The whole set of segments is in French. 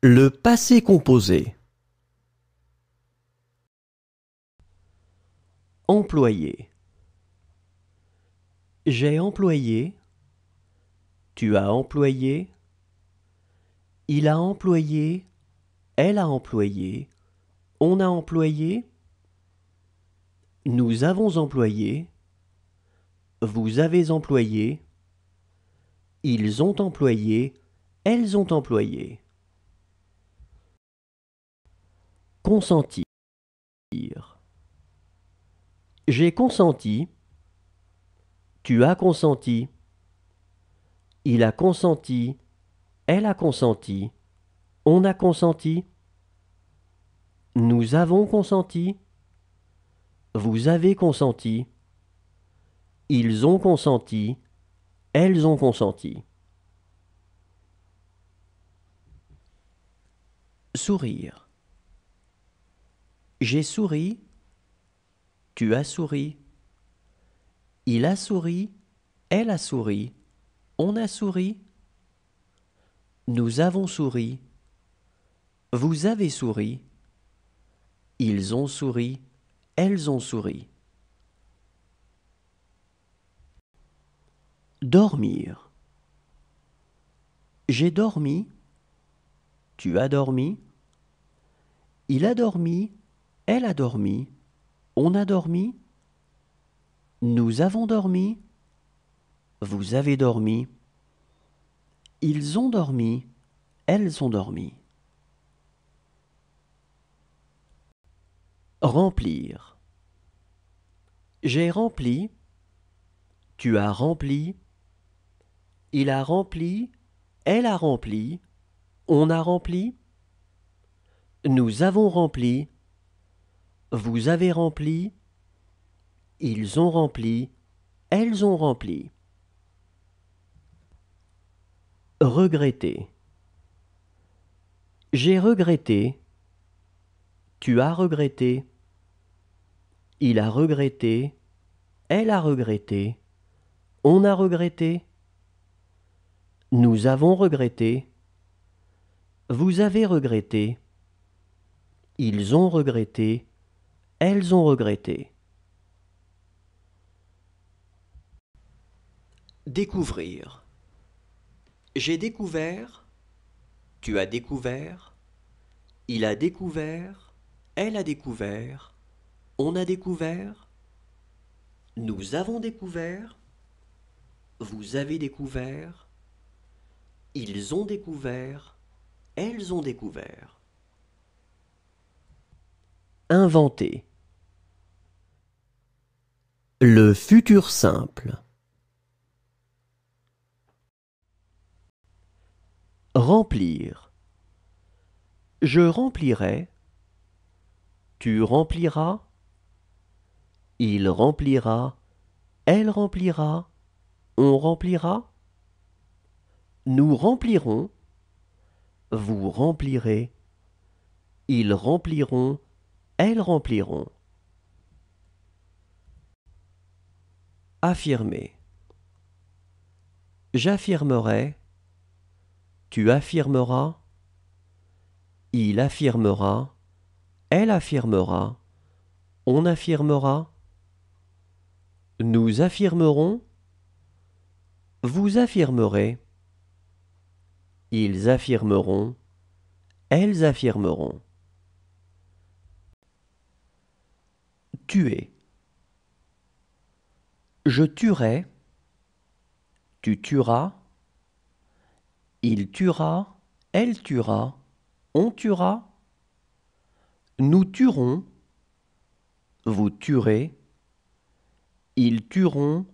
Le passé composé Employé J'ai employé Tu as employé Il a employé Elle a employé On a employé Nous avons employé Vous avez employé Ils ont employé Elles ont employé Consentir. J'ai consenti. Tu as consenti. Il a consenti. Elle a consenti. On a consenti. Nous avons consenti. Vous avez consenti. Ils ont consenti. Elles ont consenti. Sourire. J'ai souri, tu as souri, il a souri, elle a souri, on a souri, nous avons souri, vous avez souri, ils ont souri, elles ont souri. Dormir. J'ai dormi, tu as dormi, il a dormi, elle a dormi. On a dormi. Nous avons dormi. Vous avez dormi. Ils ont dormi. Elles ont dormi. Remplir. J'ai rempli. Tu as rempli. Il a rempli. Elle a rempli. On a rempli. Nous avons rempli. Vous avez rempli. Ils ont rempli. Elles ont rempli. Regretter. J'ai regretté. Tu as regretté. Il a regretté. Elle a regretté. On a regretté. Nous avons regretté. Vous avez regretté. Ils ont regretté. Elles ont regretté. Découvrir. J'ai découvert, tu as découvert, il a découvert, elle a découvert, on a découvert, nous avons découvert, vous avez découvert, ils ont découvert, elles ont découvert. Inventer. Le futur simple Remplir Je remplirai Tu rempliras Il remplira Elle remplira On remplira Nous remplirons Vous remplirez Ils rempliront Elles rempliront Affirmer. J'affirmerai. Tu affirmeras. Il affirmera. Elle affirmera. On affirmera. Nous affirmerons. Vous affirmerez. Ils affirmeront. Elles affirmeront. Tuer. Je tuerai, tu tueras, il tuera, elle tuera, on tuera, nous tuerons, vous tuerez, ils tueront,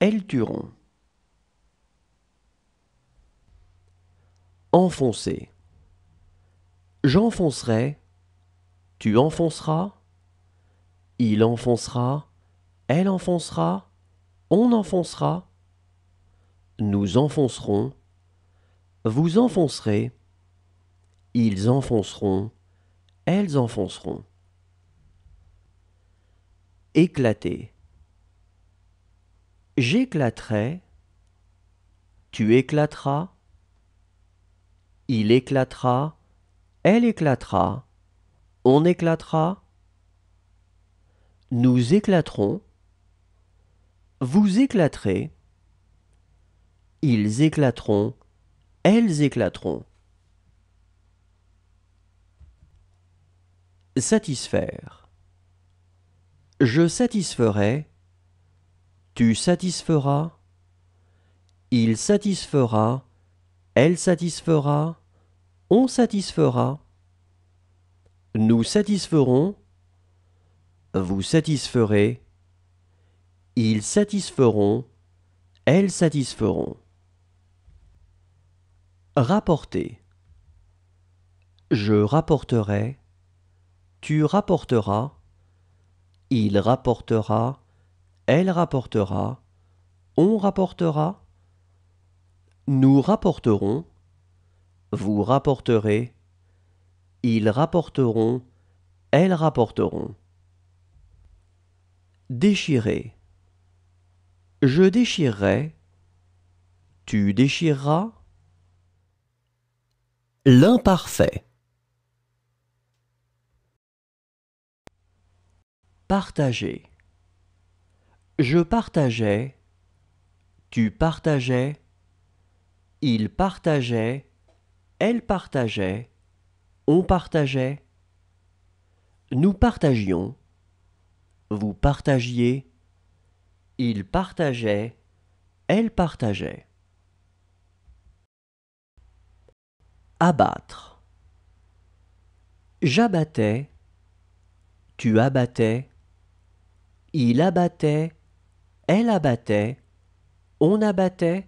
elles tueront. Enfoncer. J'enfoncerai, tu enfonceras, il enfoncera, elle enfoncera, on enfoncera, nous enfoncerons, vous enfoncerez, ils enfonceront, elles enfonceront. Éclater. J'éclaterai, tu éclateras, il éclatera, elle éclatera, on éclatera, nous éclaterons, vous éclaterez, ils éclateront, elles éclateront. Satisfaire. Je satisferai, tu satisferas, il satisfera, elle satisfera, on satisfera, nous satisferons, vous satisferez, ils satisferont, elles satisferont. Rapporter. Je rapporterai, tu rapporteras, il rapportera, elle rapportera, on rapportera, nous rapporterons, vous rapporterez, ils rapporteront, elles rapporteront. Déchirer je déchirerai, tu déchireras. L'imparfait. Partager. Je partageais, tu partageais, il partageait, elle partageait, on partageait. Nous partagions, vous partagiez, il partageait, elle partageait. Abattre. J'abattais, tu abattais, il abattait, elle abattait, on abattait,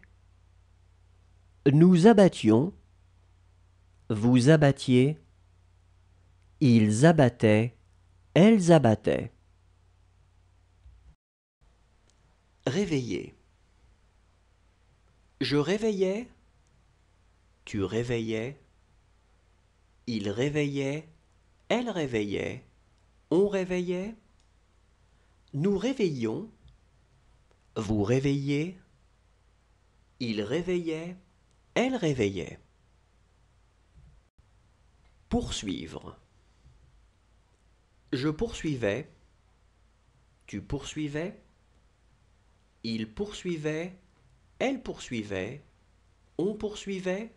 nous abattions, vous abattiez, ils abattaient, elles abattaient. Réveiller. Je réveillais, tu réveillais, il réveillait, elle réveillait, on réveillait, nous réveillions, vous réveillez, il réveillait, elle réveillait. Poursuivre. Je poursuivais, tu poursuivais, il poursuivait, elle poursuivait, on poursuivait,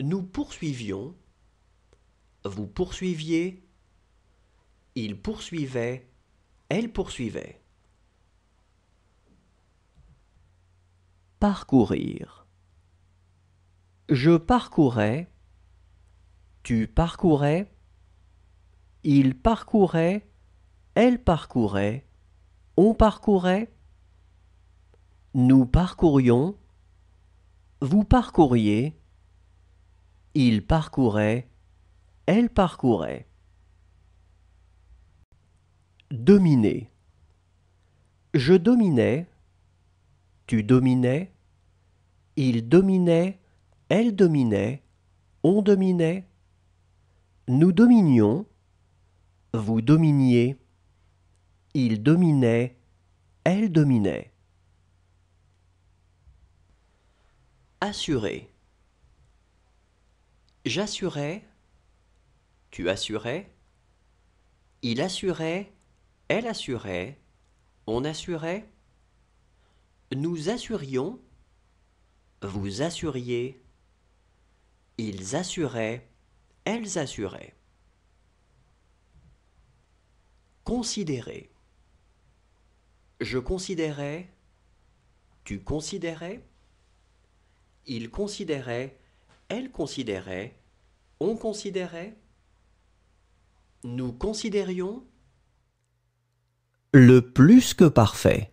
nous poursuivions, vous poursuiviez, il poursuivait, elle poursuivait. Parcourir. Je parcourais, tu parcourais, il parcourait, elle parcourait, on parcourait, nous parcourions. Vous parcouriez. Il parcourait. Elle parcourait. Dominer. Je dominais. Tu dominais. Il dominait. Elle dominait. On dominait. Nous dominions. Vous dominiez. Il dominait. Elle dominait. Assurer. J'assurais. Tu assurais. Il assurait. Elle assurait. On assurait. Nous assurions. Vous assuriez. Ils assuraient. Elles assuraient. Considérer. Je considérais. Tu considérais il considérait, elle considérait, on considérait, nous considérions. Le plus que parfait.